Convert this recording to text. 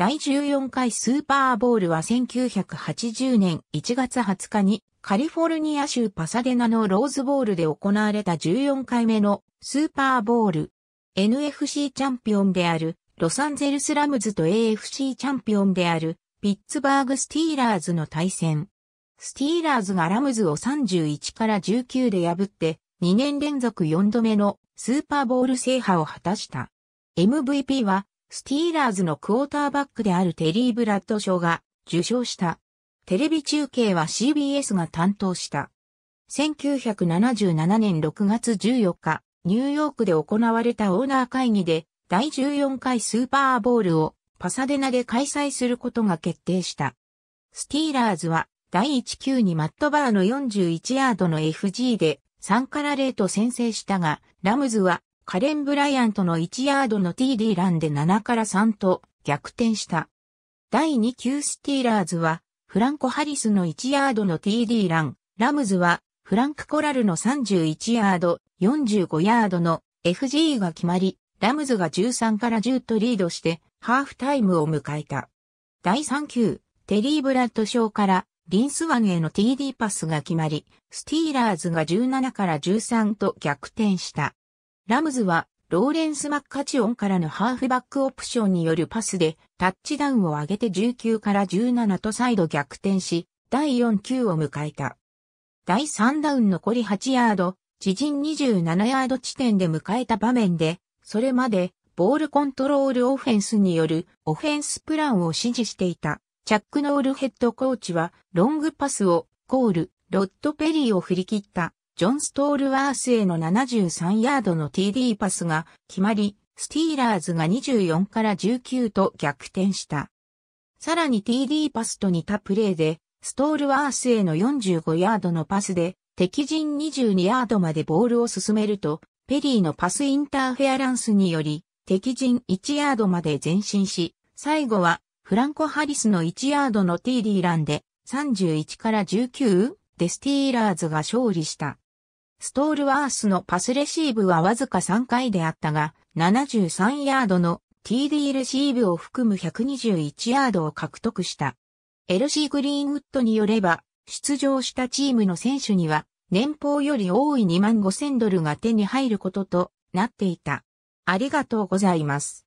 第14回スーパーボールは1980年1月20日にカリフォルニア州パサデナのローズボールで行われた14回目のスーパーボール。NFC チャンピオンであるロサンゼルスラムズと AFC チャンピオンであるピッツバーグスティーラーズの対戦。スティーラーズがラムズを31から19で破って2年連続4度目のスーパーボール制覇を果たした。MVP はスティーラーズのクォーターバックであるテリー・ブラッド賞が受賞した。テレビ中継は CBS が担当した。1977年6月14日、ニューヨークで行われたオーナー会議で第14回スーパーボールをパサデナで開催することが決定した。スティーラーズは第1球にマットバーの41ヤードの FG で3から0と先制したが、ラムズはカレン・ブライアントの1ヤードの TD ランで7から3と逆転した。第2級スティーラーズは、フランコ・ハリスの1ヤードの TD ラン、ラムズは、フランク・コラルの31ヤード、45ヤードの FG が決まり、ラムズが13から10とリードして、ハーフタイムを迎えた。第3級、テリー・ブラッド賞から、リンスワンへの TD パスが決まり、スティーラーズが17から13と逆転した。ラムズは、ローレンス・マッカチオンからのハーフバックオプションによるパスでタッチダウンを上げて19から17と再度逆転し、第4球を迎えた。第3ダウン残り8ヤード、自陣27ヤード地点で迎えた場面で、それまでボールコントロールオフェンスによるオフェンスプランを指示していた。チャック・ノールヘッドコーチはロングパスをコール、ロッド・ペリーを振り切った。ジョン・ストールワースへの73ヤードの TD パスが決まり、スティーラーズが24から19と逆転した。さらに TD パスと似たプレーで、ストールワースへの45ヤードのパスで、敵陣22ヤードまでボールを進めると、ペリーのパスインターフェアランスにより、敵陣1ヤードまで前進し、最後はフランコ・ハリスの1ヤードの TD ランで31から19でスティーラーズが勝利した。ストールワースのパスレシーブはわずか3回であったが、73ヤードの TD レシーブを含む121ヤードを獲得した。LC グリーンウッドによれば、出場したチームの選手には、年俸より多い2万5千ドルが手に入ることとなっていた。ありがとうございます。